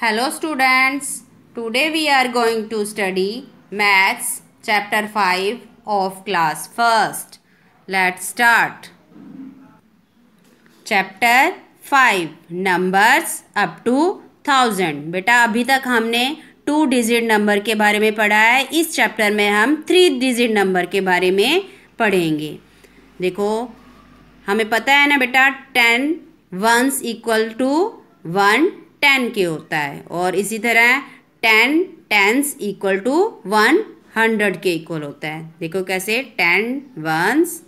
hello students today we are going to study maths chapter five of class first let start chapter five numbers up to thousand बेटा अभी तक हमने two digit number के बारे में पढ़ा है इस चैप्टर में हम थ्री डिजिट नंबर के बारे में पढ़ेंगे देखो हमें पता है ना बेटा ten ones equal to one ten के होता है और इसी तरह ten tens equal to one hundred के इक्वल होता है देखो कैसे ten ones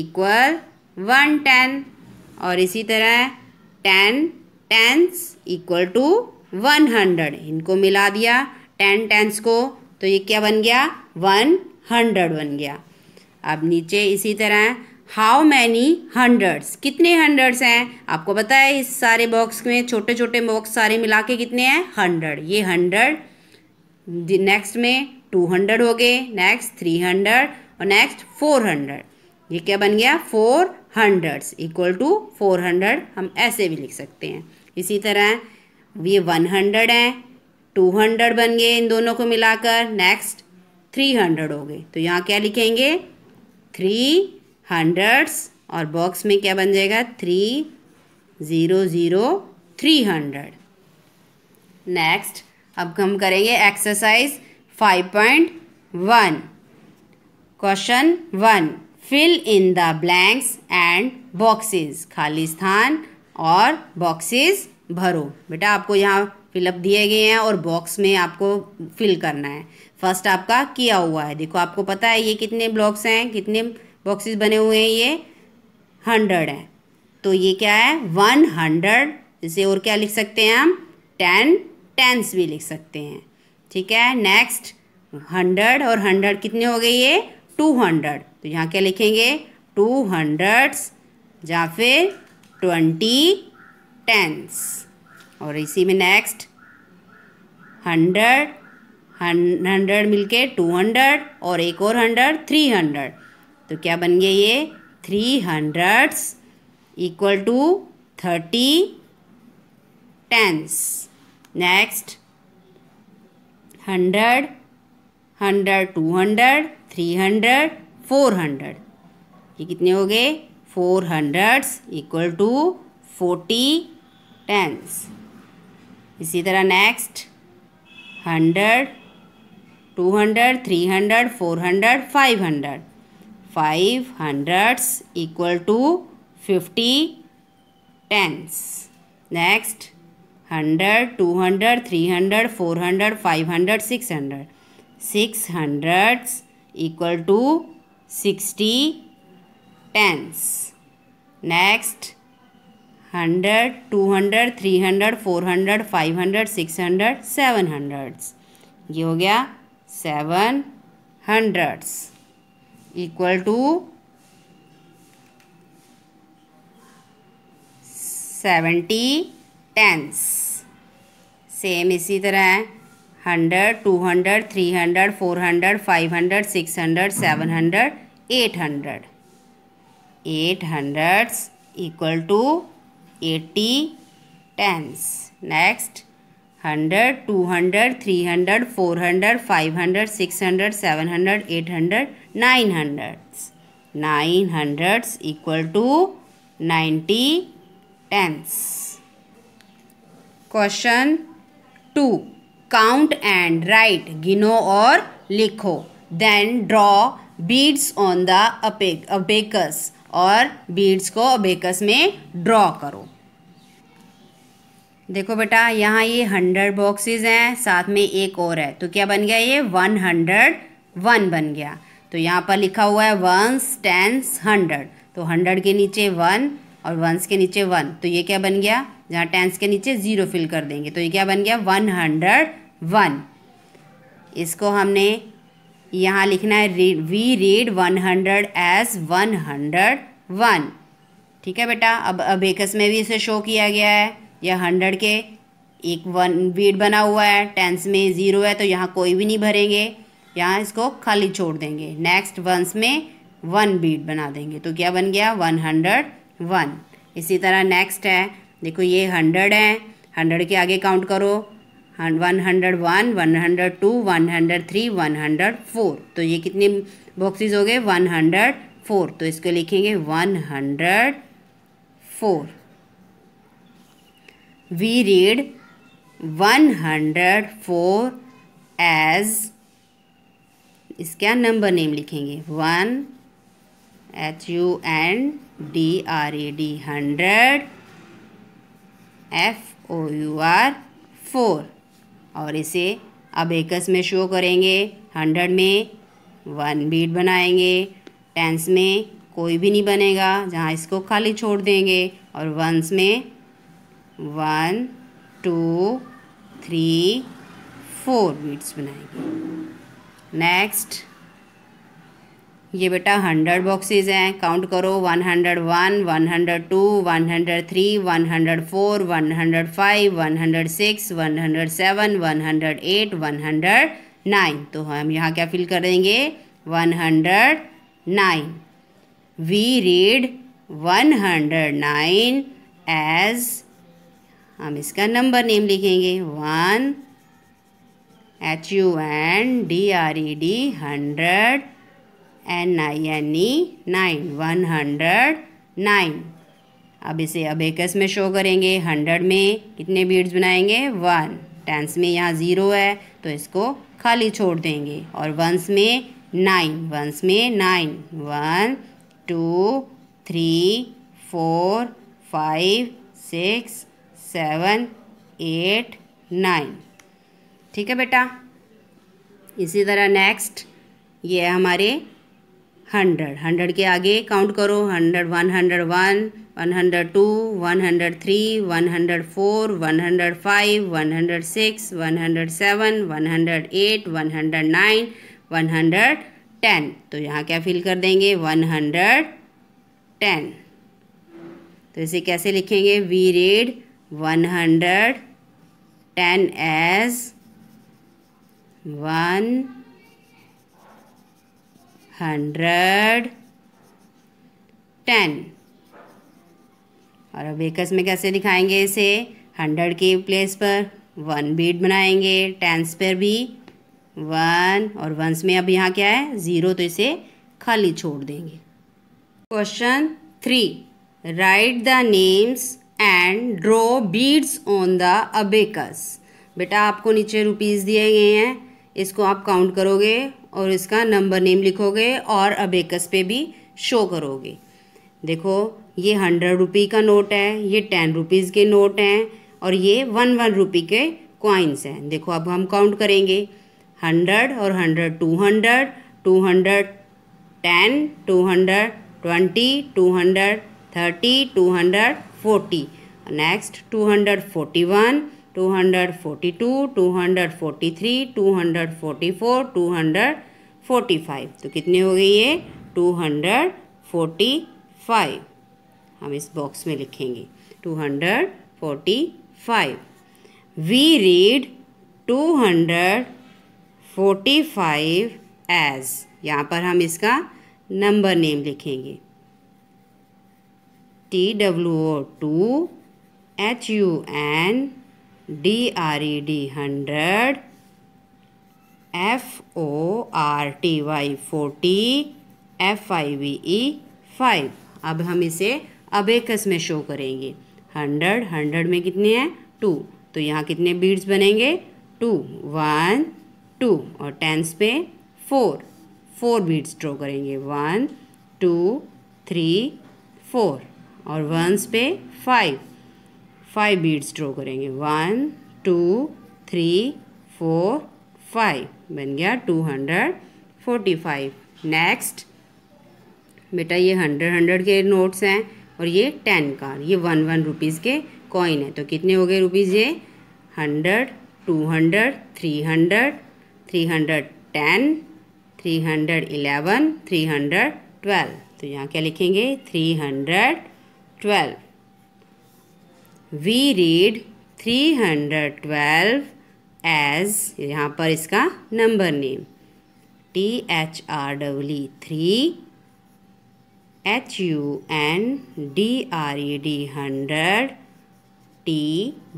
equal one ten और इसी तरह ten tens equal to one hundred इनको मिला दिया टेन टेंस को तो ये क्या बन गया वन हंड्रेड बन गया अब नीचे इसी तरह हाउ मैनी हंड्रेड्स कितने हंड्रेड्स हैं आपको पता है इस सारे बॉक्स में छोटे छोटे बॉक्स सारे मिला के कितने हैं हंड्रेड ये हंड्रेड नेक्स्ट में टू हंड्रेड हो गए नेक्स्ट थ्री हंड्रेड और नेक्स्ट फोर हंड्रेड ये क्या बन गया four hundreds equal to four hundred हम ऐसे भी लिख सकते हैं इसी तरह ये वन हंड्रेड हैं टू हंड्रेड बन गए इन दोनों को मिलाकर नेक्स्ट थ्री हंड्रेड हो गए तो यहाँ क्या लिखेंगे थ्री हंड्रेड्स और बॉक्स में क्या बन जाएगा three zero zero three hundred next अब हम करेंगे exercise five point one question one fill in the blanks and boxes खाली स्थान और बॉक्सेस भरो बेटा आपको यहाँ फिलअप दिए गए हैं और बॉक्स में आपको फिल करना है फर्स्ट आपका किया हुआ है देखो आपको पता है ये कितने ब्लॉक्स हैं कितने बॉक्सेस बने हुए हैं ये हंड्रेड है तो ये क्या है वन हंड्रेड इसे और क्या लिख सकते हैं हम टेन टेंस भी लिख सकते हैं ठीक है नेक्स्ट हंड्रेड और हंड्रेड कितने हो गए ये टू हंड्रेड तो यहाँ क्या लिखेंगे टू हंड्रेड्स या फिर ट्वेंटी टेंस और इसी में नेक्स्ट हंड्रेड हंड्रेड मिलके टू हंड्रेड और एक और हंड्रेड थ्री हंड्रेड तो क्या बन गया ये three hundreds equal to thirty tens next hundred hundred two hundred three hundred four hundred ये कितने हो गए four hundreds equal to forty tens इसी तरह next hundred two hundred three hundred four hundred five hundred five hundreds equal to fifty tens next hundred two hundred three hundred four hundred five hundred six hundred six hundreds equal to sixty tens next hundred two hundred three hundred four hundred five hundred six hundred seven hundreds ये हो गया seven hundreds equal to seventy tens same इसी तरह है hundred two hundred three hundred four hundred five hundred six hundred seven hundred eight hundred eight hundred equal to eighty tens next hundred two hundred three hundred four hundred five hundred six hundred seven hundred eight hundred nine hundreds nine hundreds equal to ninety tens question two count and write गिनो और लिखो then draw beads on the abacus abacus और beads को abacus में draw करो देखो बेटा यहाँ ये हंड्रेड बॉक्सेस हैं साथ में एक और है तो क्या बन गया ये वन हंड्रेड वन बन गया तो यहाँ पर लिखा हुआ है वंस टेंस हंड्रेड तो हंड्रेड के नीचे वन और वंस के नीचे वन तो ये क्या बन गया जहाँ टेंस के नीचे ज़ीरो फिल कर देंगे तो ये क्या बन गया वन हंड्रेड वन इसको हमने यहाँ लिखना है we read one hundred as one hundred one ठीक है बेटा अब अबेकस में भी इसे शो किया गया है यह हंड्रेड के एक वन वीड बना हुआ है टेंस में ज़ीरो है तो यहाँ कोई भी नहीं भरेंगे यहाँ इसको खाली छोड़ देंगे नेक्स्ट वंस में वन बीट बना देंगे तो क्या बन गया वन हंड्रेड वन इसी तरह नेक्स्ट है देखो ये हंड्रेड है हंड्रेड के आगे काउंट करो one hundred one one hundred two one hundred three one hundred four तो ये कितने बॉक्सेस हो गए वन हंड्रेड फोर तो इसको लिखेंगे one hundred four we read one hundred four as इसका नंबर नेम लिखेंगे one H U N D R A D hundred F O U R four और इसे अब एकस में शो करेंगे हंड्रेड में वन बीट बनाएंगे टेंस में कोई भी नहीं बनेगा जहाँ इसको खाली छोड़ देंगे और वंस में one two three four beads बनाएंगे नेक्स्ट ये बेटा हंड्रेड बॉक्सेज हैं काउंट करो one hundred one one hundred two one hundred three one hundred four one hundred five one hundred six one hundred seven one hundred eight one hundred nine तो हम यहाँ क्या fill करेंगे one hundred nine we read one hundred nine as हम इसका number name लिखेंगे one H U N D R E D hundred N I N E nine one hundred nine अब इसे अबेकस में शो करेंगे hundred में कितने beads बनाएंगे वन टेंस में यहाँ ज़ीरो है तो इसको खाली छोड़ देंगे और वंस में नाइन वंस में nine one two three four five six seven eight nine ठीक है बेटा इसी तरह नेक्स्ट ये है हमारे हंड्रेड हंड्रेड के आगे काउंट करो hundred one hundred one one hundred two one hundred three one hundred four one hundred five one hundred six one hundred seven one hundred eight one hundred nine one hundred ten तो यहाँ क्या fill कर देंगे one hundred ten तो इसे कैसे लिखेंगे we read one hundred ten as one hundred ten और अब एकस में कैसे दिखाएंगे इसे हंड्रेड के प्लेस पर वन बीट बनाएंगे टेंस पर भी वन और वंस में अब यहाँ क्या है ज़ीरो तो इसे खाली छोड़ देंगे question three write the names and draw beads on the abacus बेटा आपको नीचे रुपीज़ दिए गए हैं इसको आप काउंट करोगे और इसका नंबर नेम लिखोगे और अबेकस पे भी शो करोगे देखो ये हंड्रेड रुपी का नोट है ये टेन रुपीज़ के नोट हैं और ये वन वन रुपी के कॉइन्स हैं देखो अब हम काउंट करेंगे हंड्रेड और hundred two hundred two hundred ten two hundred twenty two hundred thirty two hundred forty next two hundred forty one 242, 243, 244, 245 तो कितने हो गई ये 245 हम इस बॉक्स में लिखेंगे 245 वी रीड 245 एज यहाँ पर हम इसका नंबर नेम लिखेंगे T W O two H U N D R E D hundred F O R T Y forty F I V E five अब हम इसे अबेकस में शो करेंगे हंड्रेड हंड्रेड में कितने हैं टू तो यहाँ कितने बीड्स बनेंगे टू वन टू और टेंस पे फोर फोर बीड्स ड्रॉ करेंगे वन टू थ्री फोर और वंस पे फाइव फाइव बीड्स ड्रॉ करेंगे one two three four five बन गया two hundred forty five next बेटा ये हंड्रेड हंड्रेड के नोट्स हैं और ये टेन का ये वन वन रुपीज़ के कॉइन है तो कितने हो गए रुपीज़ ये hundred two hundred three hundred three hundred ten three hundred eleven three hundred twelve तो यहाँ क्या लिखेंगे three hundred twelve we read twelve as यहाँ पर इसका number name T H R W three H U N D R E D hundred T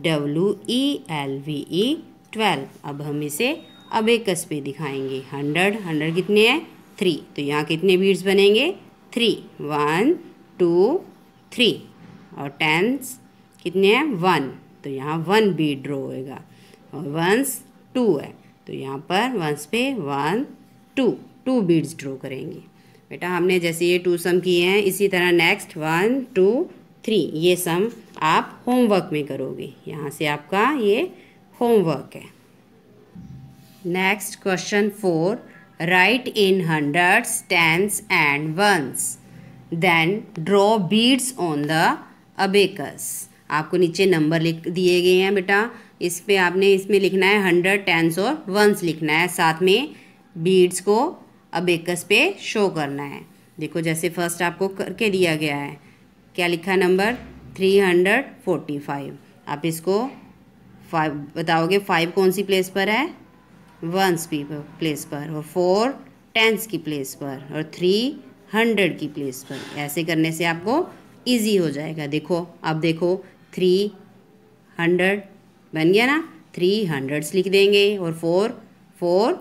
W E L V E twelve अब हम इसे अब एक कस्बे दिखाएंगे हंड्रेड हंड्रेड कितने हैं थ्री तो यहाँ कितने बीड्स बनेंगे थ्री वन टू थ्री और टेंस कितने हैं वन तो यहाँ वन बी ड्रॉ होएगा और वंस टू है तो यहाँ पर वंस पे one two two beads draw करेंगे बेटा हमने जैसे ये टू सम किए हैं इसी तरह नेक्स्ट वन टू थ्री ये सम आप होमवर्क में करोगे यहाँ से आपका ये होमवर्क है next question four write in hundreds tens and ones then draw beads on the abacus आपको नीचे नंबर लिख दिए गए हैं बेटा इस पर आपने इसमें लिखना है हंड्रेड टेंस और वंस लिखना है साथ में बीड्स को अबेकस पे शो करना है देखो जैसे फर्स्ट आपको करके दिया गया है क्या लिखा number three hundred forty five आप इसको फाइव बताओगे फाइव कौन सी प्लेस पर है वंस की प्लेस पर और फोर टेंस की प्लेस पर और थ्री हंड्रेड की प्लेस पर ऐसे करने से आपको ईजी हो जाएगा देखो आप देखो थ्री हंड्रेड बन गया ना थ्री हंड्रेड्स लिख देंगे और फोर फोर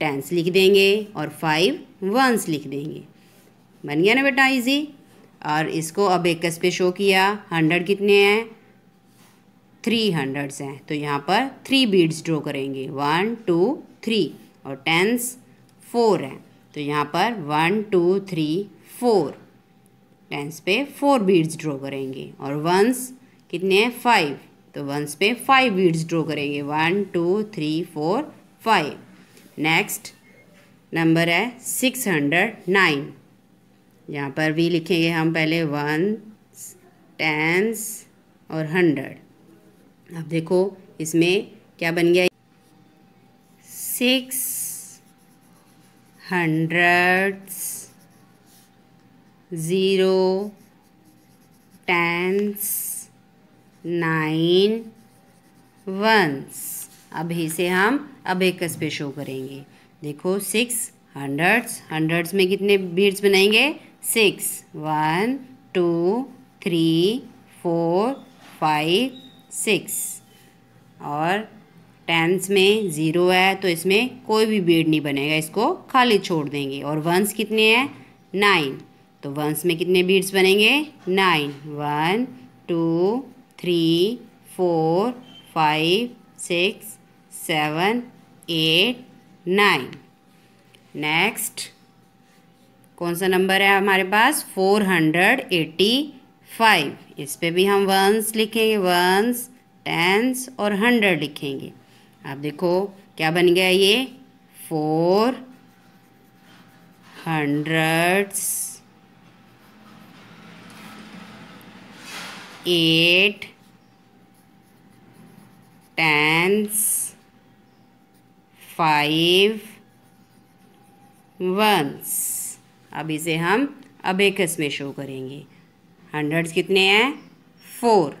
टेंस लिख देंगे और फाइव वंस लिख देंगे बन गया ना बेटा इजी और इसको अब एक कस पे शो किया हंड्रेड कितने हैं थ्री हंड्रेड्स हैं तो यहाँ पर थ्री बीड्स ड्रॉ करेंगे वन टू थ्री और टेंस फोर हैं तो यहाँ पर one two three four tens पे फोर बीड्स ड्रॉ करेंगे और वंस कितने हैं फाइव तो वंस पे फाइव बीड्स ड्रो करेंगे one two three four five next number है सिक्स हंड्रेड नाइन यहाँ पर भी लिखेंगे हम पहले वन टेंस और हंड्रेड अब देखो इसमें क्या बन गया six hundreds zero tens nine ones अभी से हम अब एक पे शो करेंगे देखो सिक्स हंड्रेड्स हंड्रेड्स में कितने बीड्स बनाएंगे six one two three four five six और टेंस में ज़ीरो है तो इसमें कोई भी बीड नहीं बनेगा इसको खाली छोड़ देंगे और वंस कितने हैं नाइन तो वंस में कितने बीड्स बनेंगे nine one two three four five six seven eight nine next कौन सा नंबर है हमारे पास फोर हंड्रेड एटी फाइव इस पर भी हम वंस लिखेंगे वंस टेंस और हंड्रेड लिखेंगे आप देखो क्या बन गया ये four hundreds eight tens, five ones अब इसे हम अबेकस में शो करेंगे हंड्रेड्स कितने हैं फोर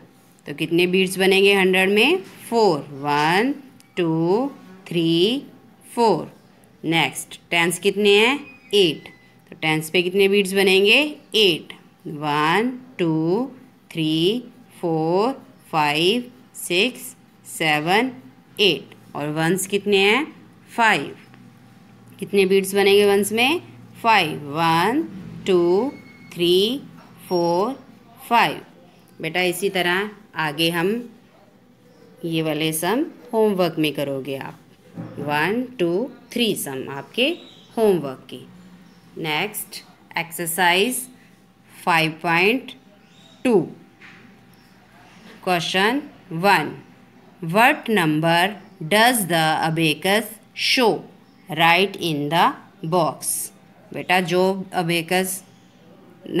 तो कितने बीट्स बनेंगे हंड्रेड में four one two three four next tens कितने हैं एट तो टेंस पे कितने बीट्स बनेंगे eight one two three four five six seven eight और वंस कितने हैं फाइव कितने बीट्स बनेंगे वंस में five one two three four five बेटा इसी तरह आगे हम ये वाले सम होमवर्क में करोगे आप वन टू थ्री सम आपके होमवर्क की next exercise five point two question one what number does the abacus show right in the box बेटा जो अबेकस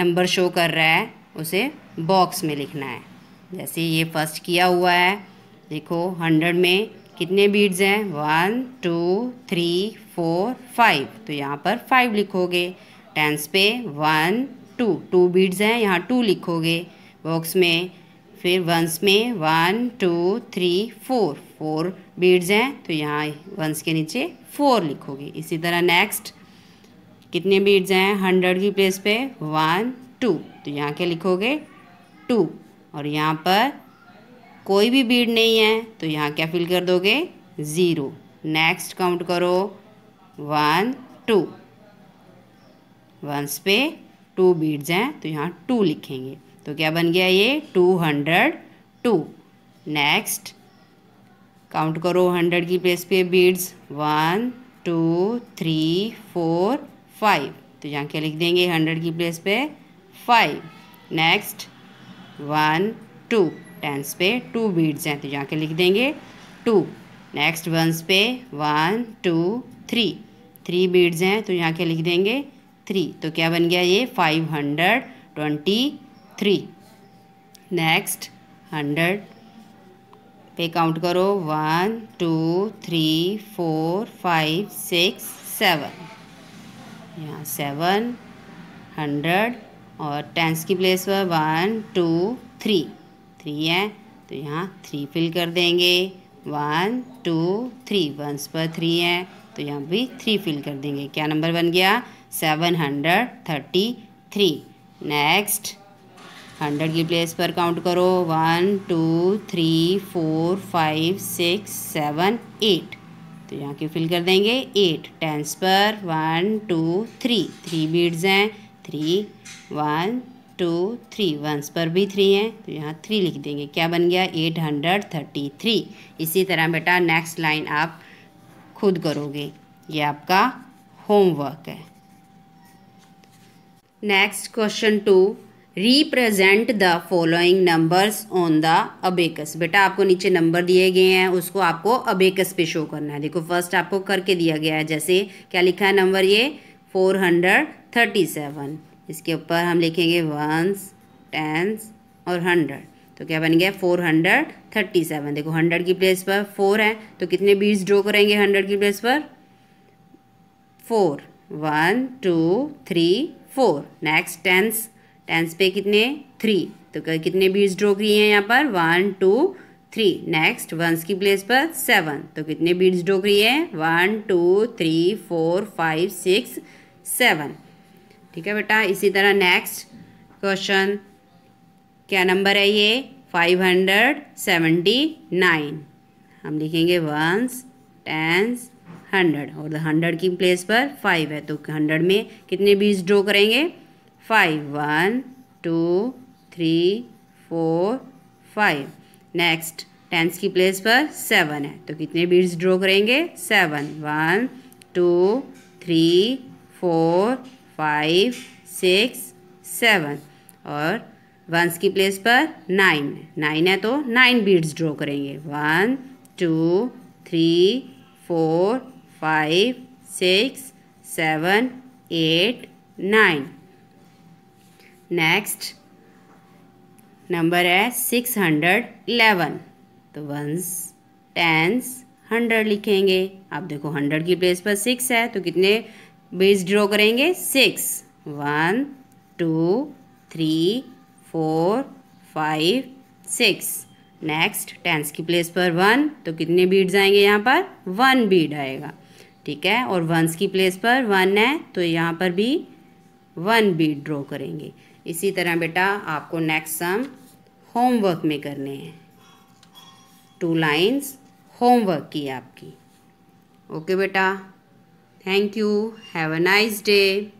नंबर शो कर रहा है उसे बॉक्स में लिखना है जैसे ये फर्स्ट किया हुआ है देखो हंड्रेड में कितने बीड्स हैं one two three four five तो यहाँ पर फाइव लिखोगे टेंस पे वन टू टू बीड्स हैं यहाँ टू लिखोगे बॉक्स में फिर वंस में one two three four four beads हैं तो यहाँ वंस के नीचे फोर लिखोगे इसी तरह नेक्स्ट कितने बीड्स हैं हंड्रेड की प्लेस पे वन टू तो यहाँ क्या लिखोगे टू और यहाँ पर कोई भी बीड नहीं है तो यहाँ क्या फिल कर दोगे ज़ीरो नेक्स्ट काउंट करो वन टू वंस पे टू बीड्स हैं तो यहाँ टू लिखेंगे तो क्या बन गया ये two hundred two next count करो हंड्रेड की प्लेस पे beads one two three four five तो यहाँ क्या लिख देंगे हंड्रेड की प्लेस पे five next one two tens पे टू बीड्स हैं तो यहाँ के लिख देंगे टू नेक्स्ट वंस पे one two three three beads हैं तो यहाँ के लिख देंगे थ्री तो क्या बन गया ये five hundred twenty three next hundred पे काउंट करो one two three four five six seven यहाँ सेवन हंड्रेड और टेंस की प्लेस पर वन टू थ्री थ्री है तो यहाँ थ्री फिल कर देंगे वन टू थ्री वंस पर थ्री है तो यहाँ भी थ्री फिल कर देंगे क्या नंबर बन गया seven hundred thirty three next hundred की प्लेस पर काउंट करो one two three four five six seven eight तो यहाँ के फिल कर देंगे एट टेंस पर one two three three beads हैं three one two three ones पर भी थ्री हैं तो यहाँ थ्री लिख देंगे क्या बन गया एट हंड्रेड थर्टी थ्री इसी तरह बेटा नेक्स्ट लाइन आप खुद करोगे ये आपका होमवर्क है next question to represent the following numbers on the abacus बेटा आपको नीचे नंबर दिए गए हैं उसको आपको अबेकस पे शो करना है देखो फर्स्ट आपको करके दिया गया है जैसे क्या लिखा है नंबर ये फोर हंड्रेड थर्टी सेवन इसके ऊपर हम लिखेंगे वंस टेंस और हंड्रेड तो क्या बन गया फोर हंड्रेड थर्टी सेवन देखो हंड्रेड की प्लेस पर फोर है तो कितने बीड्स ड्रो करेंगे हंड्रेड की प्लेस पर four one two three four next tens tens पे कितने थ्री तो कितने बीड्स ड्रॉ किए हैं यहाँ पर one two three next ones की प्लेस पर सेवन तो कितने बीड्स ड्रॉ किए हैं one two three four five six seven ठीक है बेटा इसी तरह नेक्स्ट क्वेश्चन क्या नंबर है ये फाइव हंड्रेड सेवेंटी नाइन हम लिखेंगे वंस टेंस हंड्रेड और हंड्रेड की प्लेस पर फाइव है तो हंड्रेड में कितने बीज ड्रॉ करेंगे five one two three four five next tens की प्लेस पर सेवन है तो कितने बीड्स ड्रॉ करेंगे seven one two three four five six seven और वंस की प्लेस पर नाइन नाइन है तो नाइन बीड्स ड्रॉ करेंगे one two three four five six seven eight nine next number है सिक्स हंड्रेड इलेवन तो ones tens hundred लिखेंगे आप देखो हंड्रेड की प्लेस पर सिक्स है तो कितने बेस ड्रॉ करेंगे six one two three four five six next tens की प्लेस पर वन तो कितने बीड्स आएंगे यहाँ पर वन बीड आएगा ठीक है और वंस की प्लेस पर वन है तो यहाँ पर भी वन बीड ड्रॉ करेंगे इसी तरह बेटा आपको नेक्स्ट सम होमवर्क में करने हैं टू लाइंस होमवर्क की आपकी ओके बेटा thank you have a nice day